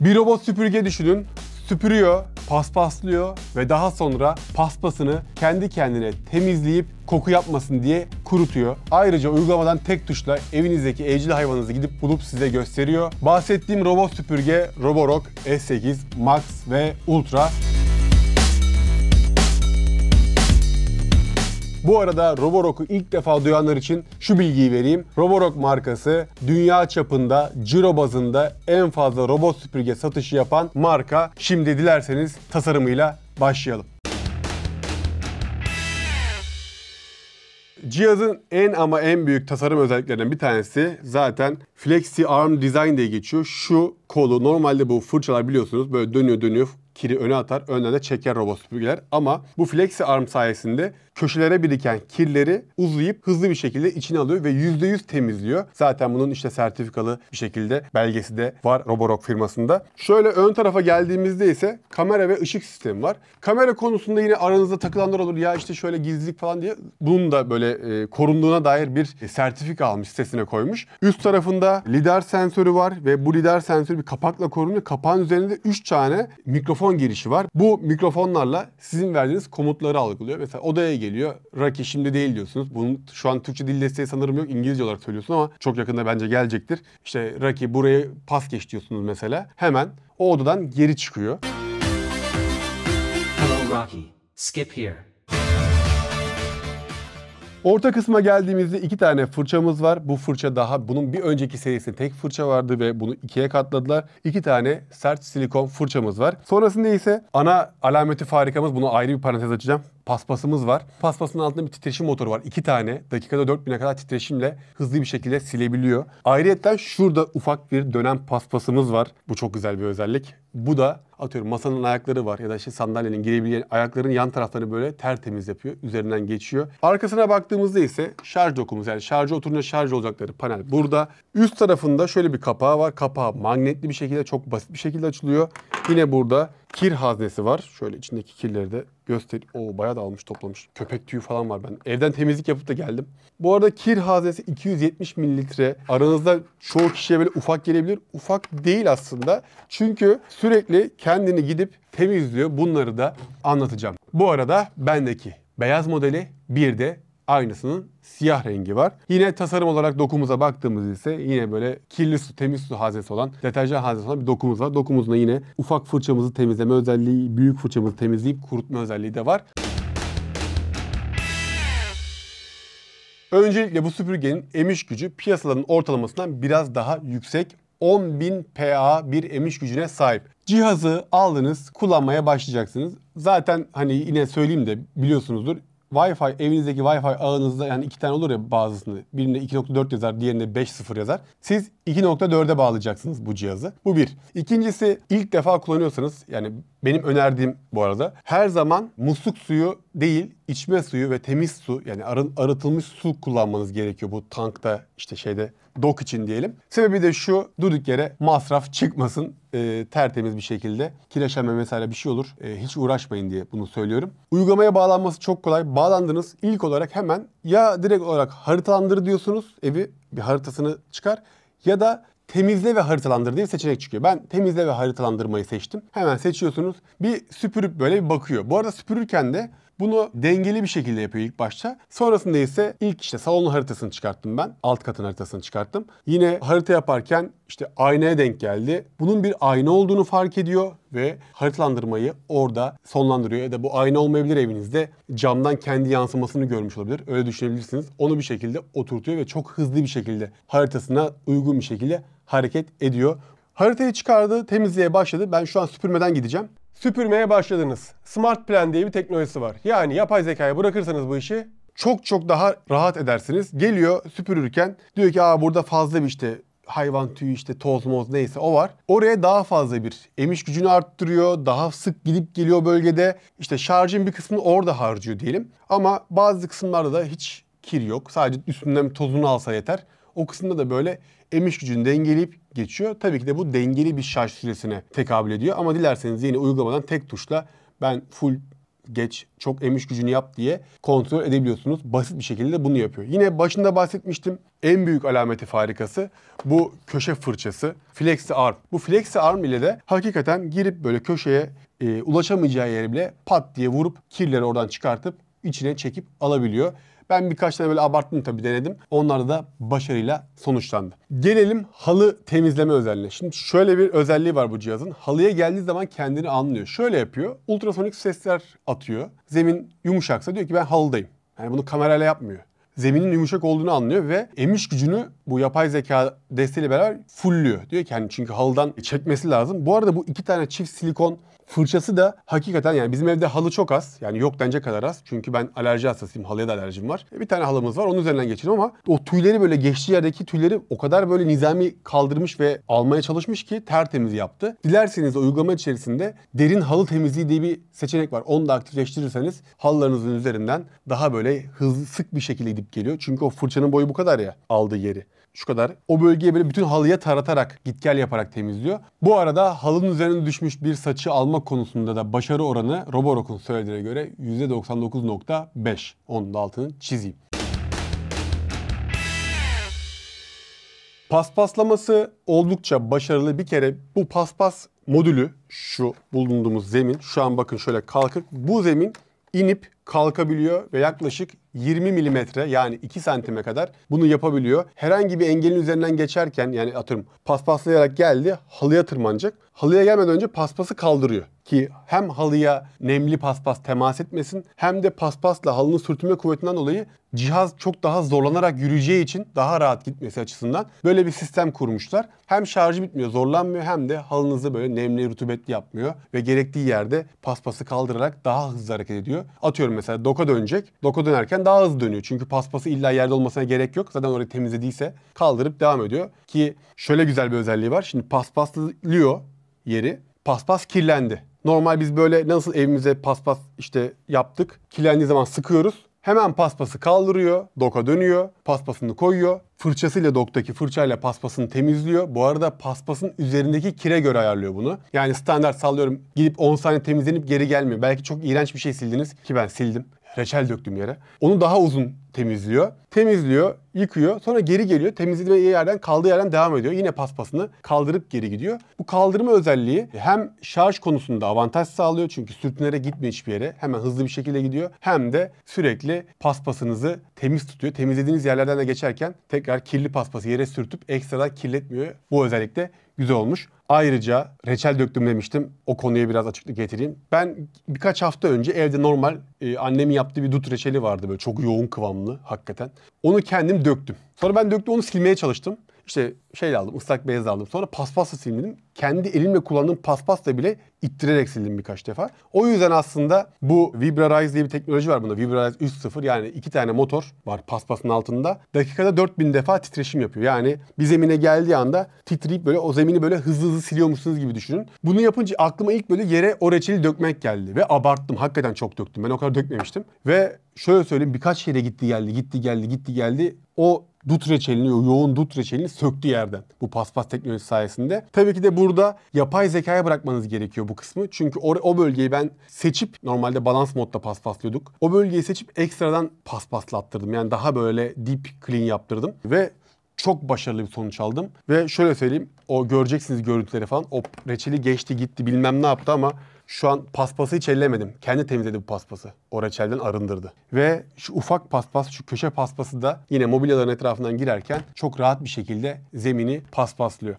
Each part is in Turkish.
Bir robot süpürge düşünün. Süpürüyor, paspaslıyor ve daha sonra paspasını kendi kendine temizleyip koku yapmasın diye kurutuyor. Ayrıca uygulamadan tek tuşla evinizdeki evcil hayvanınızı gidip bulup size gösteriyor. Bahsettiğim robot süpürge Roborock S8 Max ve Ultra. Bu arada Roborock'u ilk defa duyanlar için şu bilgiyi vereyim. Roborock markası dünya çapında ciro bazında en fazla robot süpürge satışı yapan marka. Şimdi dilerseniz tasarımıyla başlayalım. Cihazın en ama en büyük tasarım özelliklerinden bir tanesi zaten Flexi Arm Design diye geçiyor. Şu kolu normalde bu fırçalar biliyorsunuz böyle dönüyor dönüyor kiri öne atar önden de çeker robot süpürgeler ama bu Flexi Arm sayesinde köşelere biriken kirleri uzayıp hızlı bir şekilde içine alıyor ve %100 temizliyor. Zaten bunun işte sertifikalı bir şekilde belgesi de var Roborock firmasında. Şöyle ön tarafa geldiğimizde ise kamera ve ışık sistemi var. Kamera konusunda yine aranızda takılanlar olur ya işte şöyle gizlilik falan diye bunun da böyle e, korunduğuna dair bir e, sertifika almış sitesine koymuş. Üst tarafında lider sensörü var ve bu lider sensörü bir kapakla korunuyor. Kapağın üzerinde 3 tane mikrofon girişi var. Bu mikrofonlarla sizin verdiğiniz komutları algılıyor. Mesela odaya geliyor geliyor. Rocky şimdi değil diyorsunuz. Bunun şu an Türkçe dil desteği sanırım yok. İngilizce olarak söylüyorsun ama çok yakında bence gelecektir. İşte Raki buraya pas geç diyorsunuz mesela. Hemen o odadan geri çıkıyor. Hello Rocky. Skip here. Orta kısma geldiğimizde iki tane fırçamız var. Bu fırça daha bunun bir önceki serisinde tek fırça vardı ve bunu ikiye katladılar. İki tane sert silikon fırçamız var. Sonrasında ise ana alameti farikamız. Bunu ayrı bir parantez açacağım paspasımız var. Paspasın altında bir titreşim motoru var. İki tane. Dakikada 4000'e kadar titreşimle hızlı bir şekilde silebiliyor. Ayrıca şurada ufak bir dönen paspasımız var. Bu çok güzel bir özellik. Bu da atıyorum masanın ayakları var ya da işte sandalyenin girebileceği ayakların yan taraflarını böyle tertemiz yapıyor. Üzerinden geçiyor. Arkasına baktığımızda ise şarj dokumuz yani şarjı oturunca şarj olacakları panel burada. Üst tarafında şöyle bir kapağı var. Kapağı magnetli bir şekilde çok basit bir şekilde açılıyor. Yine burada kir haznesi var. Şöyle içindeki kirleri de göster. O bayağı da almış toplamış. Köpek tüyü falan var ben. Evden temizlik yapıp da geldim. Bu arada kir haznesi 270 mililitre. Aranızda çoğu kişiye böyle ufak gelebilir. Ufak değil aslında. Çünkü sürekli kendini gidip temizliyor. Bunları da anlatacağım. Bu arada bendeki beyaz modeli bir de aynısının siyah rengi var. Yine tasarım olarak dokumuza baktığımız ise yine böyle kirli su, temiz su haznesi olan, deterjan haznesi olan bir dokumuz var. Dokumuzda yine ufak fırçamızı temizleme özelliği, büyük fırçamızı temizleyip kurutma özelliği de var. Öncelikle bu süpürgenin emiş gücü piyasaların ortalamasından biraz daha yüksek 10.000 PA bir emiş gücüne sahip. Cihazı aldınız, kullanmaya başlayacaksınız. Zaten hani yine söyleyeyim de biliyorsunuzdur Wi-Fi evinizdeki Wi-Fi ağınızda yani iki tane olur ya bazısını. Birinde 2.4 yazar, diğerinde 5.0 yazar. Siz 2.4'e bağlayacaksınız bu cihazı. Bu bir. İkincisi ilk defa kullanıyorsanız yani benim önerdiğim bu arada her zaman musluk suyu değil içme suyu ve temiz su yani arın, arıtılmış su kullanmanız gerekiyor bu tankta işte şeyde dok için diyelim. Sebebi de şu durduk yere masraf çıkmasın e, tertemiz bir şekilde kireçlenme mesela bir şey olur. E, hiç uğraşmayın diye bunu söylüyorum. Uygulamaya bağlanması çok kolay. Bağlandınız ilk olarak hemen ya direkt olarak haritalandır diyorsunuz evi bir haritasını çıkar ya da temizle ve haritalandır diye seçenek çıkıyor. Ben temizle ve haritalandırmayı seçtim. Hemen seçiyorsunuz. Bir süpürüp böyle bir bakıyor. Bu arada süpürürken de bunu dengeli bir şekilde yapıyor ilk başta. Sonrasında ise ilk işte salonun haritasını çıkarttım ben. Alt katın haritasını çıkarttım. Yine harita yaparken işte aynaya denk geldi. Bunun bir ayna olduğunu fark ediyor ve haritalandırmayı orada sonlandırıyor. Ya da bu ayna olmayabilir evinizde. Camdan kendi yansımasını görmüş olabilir. Öyle düşünebilirsiniz. Onu bir şekilde oturtuyor ve çok hızlı bir şekilde haritasına uygun bir şekilde hareket ediyor. Haritayı çıkardı, temizliğe başladı. Ben şu an süpürmeden gideceğim süpürmeye başladınız. Smart Plan diye bir teknolojisi var. Yani yapay zekaya bırakırsanız bu işi çok çok daha rahat edersiniz. Geliyor süpürürken diyor ki Aa, burada fazla bir işte hayvan tüyü işte toz moz neyse o var. Oraya daha fazla bir emiş gücünü arttırıyor. Daha sık gidip geliyor bölgede. İşte şarjın bir kısmını orada harcıyor diyelim. Ama bazı kısımlarda da hiç kir yok. Sadece üstünden tozunu alsa yeter. O kısımda da böyle emiş gücünü dengeleyip geçiyor. Tabii ki de bu dengeli bir şarj süresine tekabül ediyor. Ama dilerseniz yine uygulamadan tek tuşla ben full geç, çok emiş gücünü yap diye kontrol edebiliyorsunuz. Basit bir şekilde bunu yapıyor. Yine başında bahsetmiştim. En büyük alameti farikası bu köşe fırçası Flexi Arm. Bu Flexi Arm ile de hakikaten girip böyle köşeye e, ulaşamayacağı yere bile pat diye vurup kirleri oradan çıkartıp içine çekip alabiliyor. Ben birkaç tane böyle abarttım tabii denedim. Onlar da başarıyla sonuçlandı. Gelelim halı temizleme özelliğine. Şimdi şöyle bir özelliği var bu cihazın. Halıya geldiği zaman kendini anlıyor. Şöyle yapıyor. Ultrasonik sesler atıyor. Zemin yumuşaksa diyor ki ben halıdayım. Yani bunu kamerayla yapmıyor zeminin yumuşak olduğunu anlıyor ve emiş gücünü bu yapay zeka desteğiyle beraber fullüyor. Diyor ki hani çünkü halıdan çekmesi lazım. Bu arada bu iki tane çift silikon Fırçası da hakikaten yani bizim evde halı çok az. Yani yok denecek kadar az. Çünkü ben alerji hastasıyım. Halıya da alerjim var. E, bir tane halımız var. Onun üzerinden geçin ama o tüyleri böyle geçtiği yerdeki tüyleri o kadar böyle nizami kaldırmış ve almaya çalışmış ki tertemiz yaptı. Dilerseniz uygulama içerisinde derin halı temizliği diye bir seçenek var. Onu da aktifleştirirseniz halılarınızın üzerinden daha böyle hızlı sık bir şekilde gidip geliyor. Çünkü o fırçanın boyu bu kadar ya aldığı yeri şu kadar. O bölgeye böyle bütün halıya taratarak, git gel yaparak temizliyor. Bu arada halının üzerine düşmüş bir saçı almak konusunda da başarı oranı Roborock'un söylediğine göre %99.5. Onun da altını çizeyim. Paspaslaması oldukça başarılı bir kere bu paspas modülü şu bulunduğumuz zemin şu an bakın şöyle kalkık bu zemin inip kalkabiliyor ve yaklaşık 20 milimetre yani 2 santime kadar bunu yapabiliyor. Herhangi bir engelin üzerinden geçerken yani atıyorum paspaslayarak geldi halıya tırmanacak. Halıya gelmeden önce paspası kaldırıyor ki hem halıya nemli paspas temas etmesin hem de paspasla halının sürtünme kuvvetinden dolayı cihaz çok daha zorlanarak yürüyeceği için daha rahat gitmesi açısından böyle bir sistem kurmuşlar. Hem şarjı bitmiyor, zorlanmıyor hem de halınızı böyle nemli, rutubetli yapmıyor ve gerektiği yerde paspası kaldırarak daha hızlı hareket ediyor. Atıyorum mesela doka dönecek. Doka dönerken Bizden daha hızlı dönüyor. Çünkü paspası illa yerde olmasına gerek yok. Zaten orayı temizlediyse kaldırıp devam ediyor. Ki şöyle güzel bir özelliği var. Şimdi paspaslıyor yeri. Paspas kirlendi. Normal biz böyle nasıl evimize paspas işte yaptık. Kirlendiği zaman sıkıyoruz. Hemen paspası kaldırıyor, doka dönüyor, paspasını koyuyor. Fırçasıyla doktaki fırçayla paspasını temizliyor. Bu arada paspasın üzerindeki kire göre ayarlıyor bunu. Yani standart sallıyorum gidip 10 saniye temizlenip geri gelmiyor. Belki çok iğrenç bir şey sildiniz ki ben sildim reçel döktüm yere. Onu daha uzun temizliyor. Temizliyor, yıkıyor. Sonra geri geliyor. Temizlediği yerden, kaldığı yerden devam ediyor. Yine paspasını kaldırıp geri gidiyor. Bu kaldırma özelliği hem şarj konusunda avantaj sağlıyor. Çünkü sürtünere gitmiyor hiçbir yere. Hemen hızlı bir şekilde gidiyor. Hem de sürekli paspasınızı temiz tutuyor. Temizlediğiniz yerlerden de geçerken tekrar kirli paspası yere sürtüp ekstra kirletmiyor. Bu özellikle güzel olmuş. Ayrıca reçel döktüm demiştim. O konuya biraz açıklık getireyim. Ben birkaç hafta önce evde normal e, annemin yaptığı bir dut reçeli vardı böyle çok yoğun kıvamlı hakikaten. Onu kendim döktüm. Sonra ben döktüm onu silmeye çalıştım işte şey aldım, ıslak bez aldım. Sonra paspasla silmedim. Kendi elimle kullandığım paspasla bile ittirerek sildim birkaç defa. O yüzden aslında bu Vibrarize diye bir teknoloji var bunda. Vibrarize 3.0 yani iki tane motor var paspasın altında. Dakikada 4000 defa titreşim yapıyor. Yani bir zemine geldiği anda titreyip böyle o zemini böyle hızlı hızlı siliyormuşsunuz gibi düşünün. Bunu yapınca aklıma ilk böyle yere o reçeli dökmek geldi. Ve abarttım. Hakikaten çok döktüm. Ben o kadar dökmemiştim. Ve şöyle söyleyeyim birkaç yere gitti geldi, gitti geldi, gitti geldi. O dut reçelini, yoğun dut reçelini söktü yerden bu paspas teknolojisi sayesinde. Tabii ki de burada yapay zekaya bırakmanız gerekiyor bu kısmı. Çünkü o, o bölgeyi ben seçip normalde balans modda paspaslıyorduk. O bölgeyi seçip ekstradan paspaslattırdım. Yani daha böyle deep clean yaptırdım ve çok başarılı bir sonuç aldım. Ve şöyle söyleyeyim o göreceksiniz görüntüleri falan. O reçeli geçti gitti bilmem ne yaptı ama şu an paspası hiç ellemedim. Kendi temizledi bu paspası. O reçelden arındırdı. Ve şu ufak paspas, şu köşe paspası da yine mobilyaların etrafından girerken çok rahat bir şekilde zemini paspaslıyor.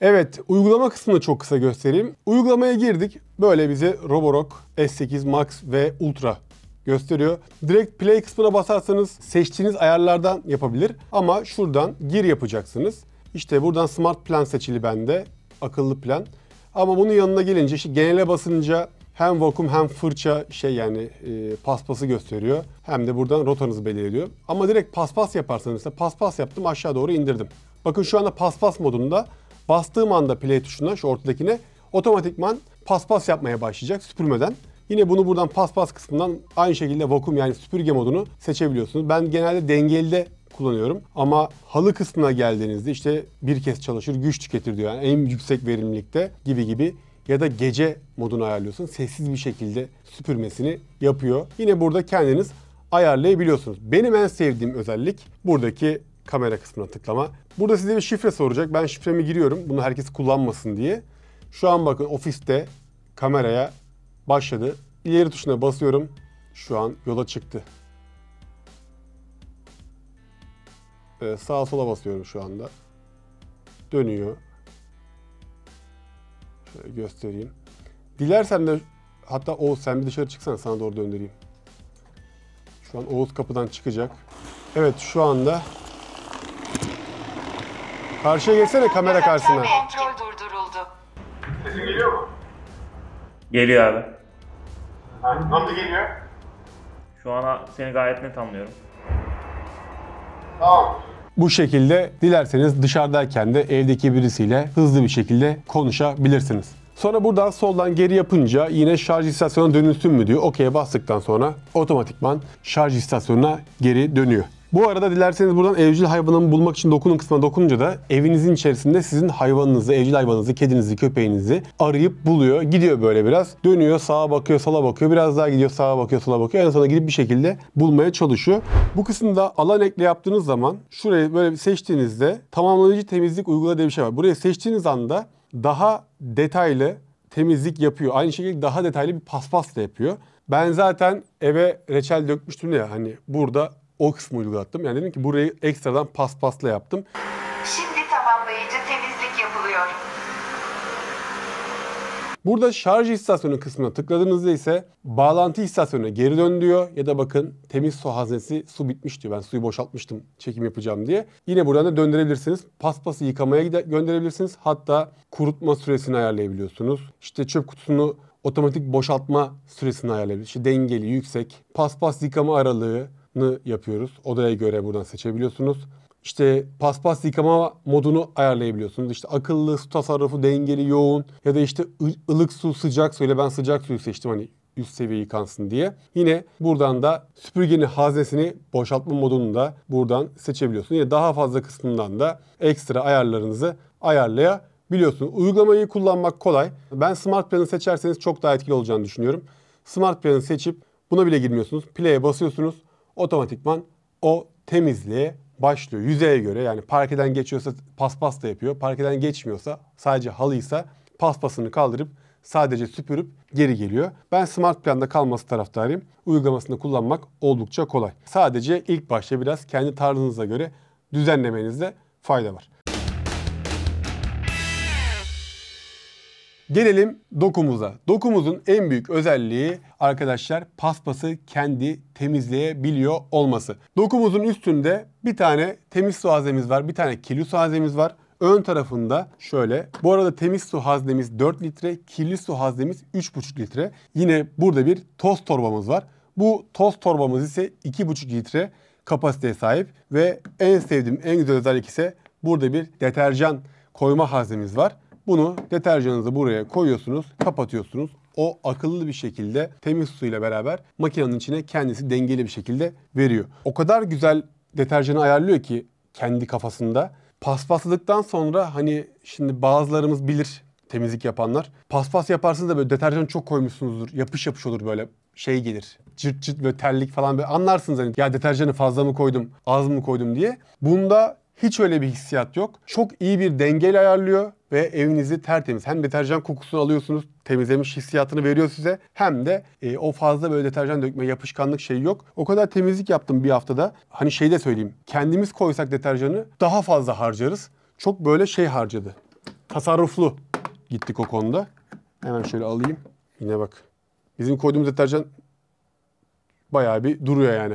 Evet, uygulama kısmını çok kısa göstereyim. Uygulamaya girdik. Böyle bize Roborock S8 Max ve Ultra gösteriyor. Direkt play kısmına basarsanız seçtiğiniz ayarlardan yapabilir ama şuradan gir yapacaksınız. İşte buradan Smart Plan seçili bende. Akıllı plan. Ama bunun yanına gelince işte genele basınca hem vakum hem fırça şey yani e, paspası gösteriyor. Hem de buradan rotanızı belirliyor. Ama direkt paspas yaparsanız da paspas yaptım aşağı doğru indirdim. Bakın şu anda paspas modunda bastığım anda play tuşuna şu ortadakine otomatikman paspas yapmaya başlayacak süpürmeden. Yine bunu buradan paspas kısmından aynı şekilde vakum yani süpürge modunu seçebiliyorsunuz. Ben genelde dengeli de kullanıyorum. Ama halı kısmına geldiğinizde işte bir kez çalışır, güç tüketir diyor. Yani en yüksek verimlilikte gibi gibi ya da gece modunu ayarlıyorsun. Sessiz bir şekilde süpürmesini yapıyor. Yine burada kendiniz ayarlayabiliyorsunuz. Benim en sevdiğim özellik buradaki kamera kısmına tıklama. Burada size bir şifre soracak. Ben şifremi giriyorum. Bunu herkes kullanmasın diye. Şu an bakın ofiste kameraya başladı. İleri tuşuna basıyorum. Şu an yola çıktı. e, sağa sola basıyorum şu anda. Dönüyor. Şöyle göstereyim. Dilersen de hatta Oğuz sen bir dışarı çıksana sana doğru döndüreyim. Şu an Oğuz kapıdan çıkacak. Evet şu anda Karşıya geçsene kamera karşısına. Kontrol durduruldu. Sesin geliyor mu? Geliyor abi. Ha, nasıl geliyor? Şu an seni gayet net anlıyorum. Tamam. Bu şekilde dilerseniz dışarıdayken de evdeki birisiyle hızlı bir şekilde konuşabilirsiniz. Sonra buradan soldan geri yapınca yine şarj istasyonuna dönülsün mü diyor. Okey'e bastıktan sonra otomatikman şarj istasyonuna geri dönüyor. Bu arada dilerseniz buradan evcil hayvanımı bulmak için dokunun kısmına dokununca da evinizin içerisinde sizin hayvanınızı, evcil hayvanınızı, kedinizi, köpeğinizi arayıp buluyor. Gidiyor böyle biraz. Dönüyor sağa bakıyor, sola bakıyor. Biraz daha gidiyor sağa bakıyor, sola bakıyor. En sona gidip bir şekilde bulmaya çalışıyor. Bu kısımda alan ekle yaptığınız zaman şurayı böyle seçtiğinizde tamamlayıcı temizlik uygula diye bir şey var. Buraya seçtiğiniz anda daha detaylı temizlik yapıyor. Aynı şekilde daha detaylı bir paspas da yapıyor. Ben zaten eve reçel dökmüştüm ya hani burada o kısmı uygulattım. Yani dedim ki burayı ekstradan paspasla yaptım. Şimdi tamamlayıcı temizlik yapılıyor. Burada şarj istasyonu kısmına tıkladığınızda ise bağlantı istasyonuna geri dön diyor ya da bakın temiz su haznesi su bitmiş diyor. Ben suyu boşaltmıştım çekim yapacağım diye. Yine buradan da döndürebilirsiniz. Paspası yıkamaya gönderebilirsiniz. Hatta kurutma süresini ayarlayabiliyorsunuz. İşte çöp kutusunu otomatik boşaltma süresini ayarlayabilirsiniz. İşte dengeli, yüksek, paspas yıkama aralığı, yapıyoruz. Odaya göre buradan seçebiliyorsunuz. İşte paspas yıkama modunu ayarlayabiliyorsunuz. İşte akıllı, su tasarrufu, dengeli, yoğun ya da işte ılık su, sıcak su. Öyle ben sıcak suyu seçtim hani üst seviye yıkansın diye. Yine buradan da süpürgenin haznesini boşaltma modunu da buradan seçebiliyorsunuz. Yine daha fazla kısmından da ekstra ayarlarınızı ayarlayabiliyorsunuz. Uygulamayı kullanmak kolay. Ben Smart Plan'ı seçerseniz çok daha etkili olacağını düşünüyorum. Smart Plan'ı seçip buna bile girmiyorsunuz. Play'e basıyorsunuz otomatikman o temizliğe başlıyor. Yüzeye göre yani parkeden geçiyorsa paspas da yapıyor. Parkeden geçmiyorsa sadece halıysa paspasını kaldırıp sadece süpürüp geri geliyor. Ben Smart Plan'da kalması taraftarıyım. Uygulamasını kullanmak oldukça kolay. Sadece ilk başta biraz kendi tarzınıza göre düzenlemenizde fayda var. Gelelim dokumuza. Dokumuzun en büyük özelliği arkadaşlar paspası kendi temizleyebiliyor olması. Dokumuzun üstünde bir tane temiz su haznemiz var, bir tane kirli su haznemiz var. Ön tarafında şöyle. Bu arada temiz su haznemiz 4 litre, kirli su haznemiz 3,5 litre. Yine burada bir toz torbamız var. Bu toz torbamız ise 2,5 litre kapasiteye sahip ve en sevdiğim en güzel özellik ise burada bir deterjan koyma haznemiz var. Bunu deterjanınızı buraya koyuyorsunuz, kapatıyorsunuz. O akıllı bir şekilde temiz suyla beraber makinenin içine kendisi dengeli bir şekilde veriyor. O kadar güzel deterjanı ayarlıyor ki kendi kafasında. Paspasladıktan sonra hani şimdi bazılarımız bilir temizlik yapanlar. Paspas yaparsınız da böyle deterjan çok koymuşsunuzdur. Yapış yapış olur böyle şey gelir. Cırt cırt böyle terlik falan böyle anlarsınız hani ya deterjanı fazla mı koydum az mı koydum diye. Bunda hiç öyle bir hissiyat yok. Çok iyi bir dengeyle ayarlıyor ve evinizi tertemiz. Hem deterjan kokusunu alıyorsunuz, temizlemiş hissiyatını veriyor size. Hem de e, o fazla böyle deterjan dökme, yapışkanlık şeyi yok. O kadar temizlik yaptım bir haftada. Hani şey de söyleyeyim. Kendimiz koysak deterjanı daha fazla harcarız. Çok böyle şey harcadı. Tasarruflu gittik o konuda. Hemen şöyle alayım. Yine bak. Bizim koyduğumuz deterjan bayağı bir duruyor yani.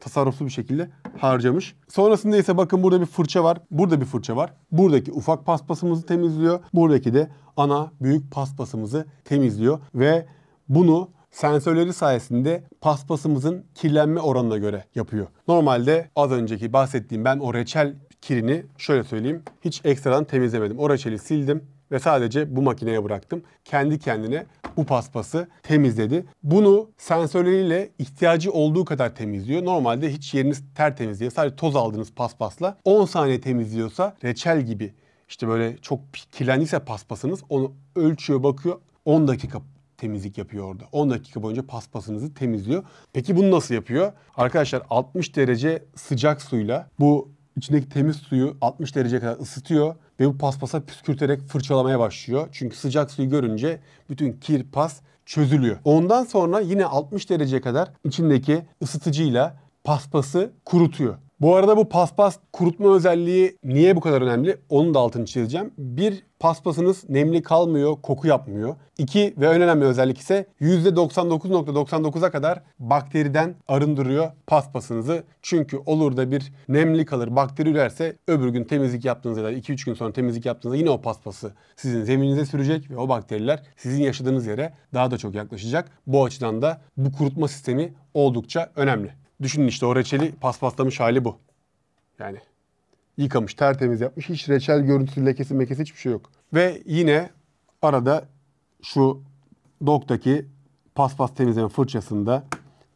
Tasarruflu bir şekilde harcamış. Sonrasında ise bakın burada bir fırça var. Burada bir fırça var. Buradaki ufak paspasımızı temizliyor. Buradaki de ana büyük paspasımızı temizliyor. Ve bunu sensörleri sayesinde paspasımızın kirlenme oranına göre yapıyor. Normalde az önceki bahsettiğim ben o reçel kirini şöyle söyleyeyim. Hiç ekstradan temizlemedim. O reçeli sildim ve sadece bu makineye bıraktım. Kendi kendine bu paspası temizledi. Bunu sensörleriyle ihtiyacı olduğu kadar temizliyor. Normalde hiç yeriniz tertemiz diye sadece toz aldığınız paspasla 10 saniye temizliyorsa reçel gibi işte böyle çok kirlendiyse paspasınız onu ölçüyor bakıyor 10 dakika temizlik yapıyor orada. 10 dakika boyunca paspasınızı temizliyor. Peki bunu nasıl yapıyor? Arkadaşlar 60 derece sıcak suyla bu içindeki temiz suyu 60 derece kadar ısıtıyor ve bu paspasa püskürterek fırçalamaya başlıyor. Çünkü sıcak suyu görünce bütün kir, pas çözülüyor. Ondan sonra yine 60 derece kadar içindeki ısıtıcıyla paspası kurutuyor. Bu arada bu paspas kurutma özelliği niye bu kadar önemli? Onun da altını çizeceğim. Bir, paspasınız nemli kalmıyor, koku yapmıyor. İki ve en önemli özellik ise %99.99'a kadar bakteriden arındırıyor paspasınızı. Çünkü olur da bir nemli kalır, bakteri ürerse öbür gün temizlik yaptığınızda ya da 2-3 gün sonra temizlik yaptığınızda yine o paspası sizin zeminize sürecek ve o bakteriler sizin yaşadığınız yere daha da çok yaklaşacak. Bu açıdan da bu kurutma sistemi oldukça önemli. Düşünün işte o reçeli paspaslamış hali bu. Yani yıkamış, tertemiz yapmış. Hiç reçel görüntüsü, lekesi, mekesi hiçbir şey yok. Ve yine arada şu doktaki paspas temizleme fırçasında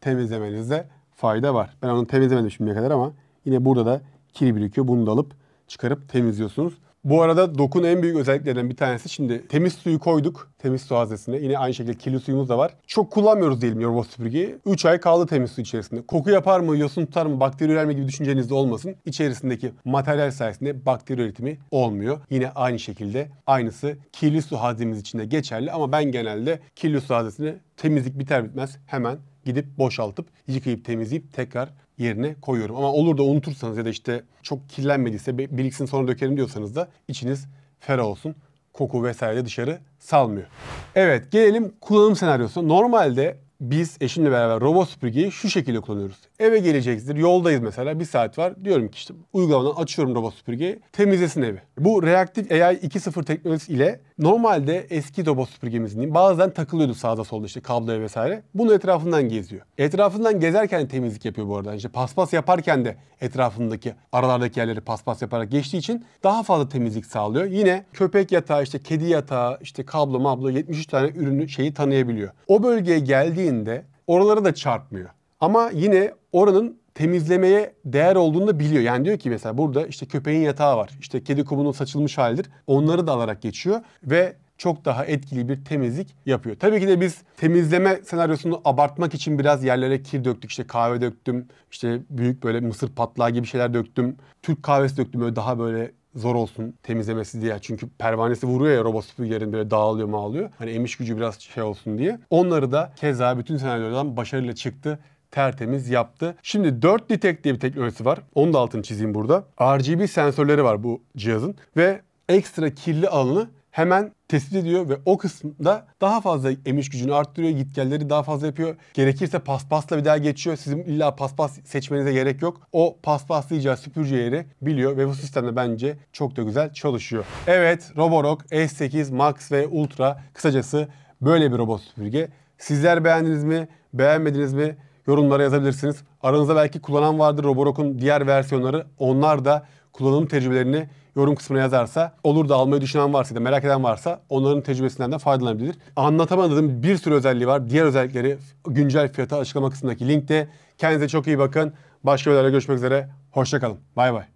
temizlemenizde fayda var. Ben onu temizlemedim şimdiye kadar ama yine burada da kiri birikiyor. Bunu da alıp çıkarıp temizliyorsunuz. Bu arada dokun en büyük özelliklerinden bir tanesi şimdi temiz suyu koyduk temiz su haznesine. Yine aynı şekilde kirli suyumuz da var. Çok kullanmıyoruz diyelim yorgo süpürgeyi. 3 ay kaldı temiz su içerisinde. Koku yapar mı, yosun tutar mı, bakteri ürer mi gibi düşüncenizde olmasın. İçerisindeki materyal sayesinde bakteri üretimi olmuyor. Yine aynı şekilde aynısı kirli su haznemiz içinde geçerli ama ben genelde kirli su haznesini temizlik biter bitmez hemen gidip boşaltıp yıkayıp temizleyip tekrar yerine koyuyorum. Ama olur da unutursanız ya da işte çok kirlenmediyse biriksin sonra dökerim diyorsanız da içiniz ferah olsun. Koku vesaire dışarı salmıyor. Evet gelelim kullanım senaryosuna. Normalde biz eşimle beraber robot süpürgeyi şu şekilde kullanıyoruz. Eve geleceksinizdir, yoldayız mesela bir saat var. Diyorum ki işte uygulamadan açıyorum robot süpürgeyi, temizlesin evi. Bu reaktif AI 2.0 teknolojisi ile Normalde eski robot süpürgemizin bazen takılıyordu sağda solda işte kabloya vesaire. Bunu etrafından geziyor. Etrafından gezerken temizlik yapıyor bu arada. İşte paspas yaparken de etrafındaki aralardaki yerleri paspas yaparak geçtiği için daha fazla temizlik sağlıyor. Yine köpek yatağı, işte kedi yatağı, işte kablo mablo 73 tane ürünü şeyi tanıyabiliyor. O bölgeye geldiğinde oraları da çarpmıyor. Ama yine oranın temizlemeye değer olduğunu da biliyor. Yani diyor ki mesela burada işte köpeğin yatağı var. İşte kedi kumunun saçılmış halidir. Onları da alarak geçiyor ve çok daha etkili bir temizlik yapıyor. Tabii ki de biz temizleme senaryosunu abartmak için biraz yerlere kir döktük. İşte kahve döktüm, işte büyük böyle mısır patlağı gibi şeyler döktüm. Türk kahvesi döktüm böyle daha böyle zor olsun temizlemesi diye. Çünkü pervanesi vuruyor ya robot süpürgerin böyle dağılıyor mağlıyor. Hani emiş gücü biraz şey olsun diye. Onları da keza bütün senaryodan başarıyla çıktı tertemiz yaptı. Şimdi 4 Detect diye bir teknolojisi var. Onu da altını çizeyim burada. RGB sensörleri var bu cihazın ve ekstra kirli alanı hemen tespit ediyor ve o kısımda daha fazla emiş gücünü arttırıyor. Gitgelleri daha fazla yapıyor. Gerekirse paspasla bir daha geçiyor. Sizin illa paspas seçmenize gerek yok. O paspaslayacağı süpürge yeri biliyor ve bu sistemde bence çok da güzel çalışıyor. Evet Roborock S8 Max ve Ultra kısacası böyle bir robot süpürge. Sizler beğendiniz mi? Beğenmediniz mi? yorumlara yazabilirsiniz. Aranızda belki kullanan vardır Roborock'un diğer versiyonları. Onlar da kullanım tecrübelerini yorum kısmına yazarsa olur da almayı düşünen varsa da merak eden varsa onların tecrübesinden de faydalanabilir. Anlatamadığım bir sürü özelliği var. Diğer özellikleri güncel fiyatı açıklama kısmındaki linkte. Kendinize çok iyi bakın. Başka videolarda görüşmek üzere. Hoşçakalın. Bay bay.